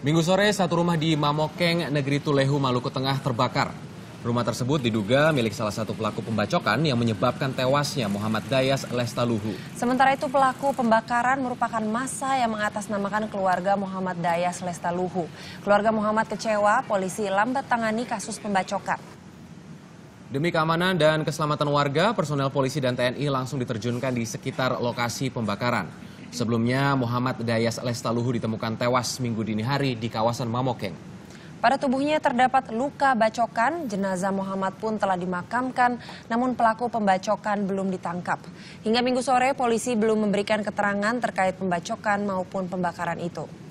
Minggu sore, satu rumah di Mamokeng, negeri Tulehu, Maluku Tengah terbakar. Rumah tersebut diduga milik salah satu pelaku pembacokan yang menyebabkan tewasnya Muhammad Dayas Lestaluhu. Sementara itu pelaku pembakaran merupakan masa yang mengatasnamakan keluarga Muhammad Dayas Lestaluhu. Keluarga Muhammad kecewa polisi lambat tangani kasus pembacokan. Demi keamanan dan keselamatan warga, personel polisi dan TNI langsung diterjunkan di sekitar lokasi pembakaran. Sebelumnya, Muhammad Dayas Lestaluhu ditemukan tewas minggu dini hari di kawasan Mamokeng. Pada tubuhnya terdapat luka bacokan, jenazah Muhammad pun telah dimakamkan, namun pelaku pembacokan belum ditangkap. Hingga minggu sore, polisi belum memberikan keterangan terkait pembacokan maupun pembakaran itu.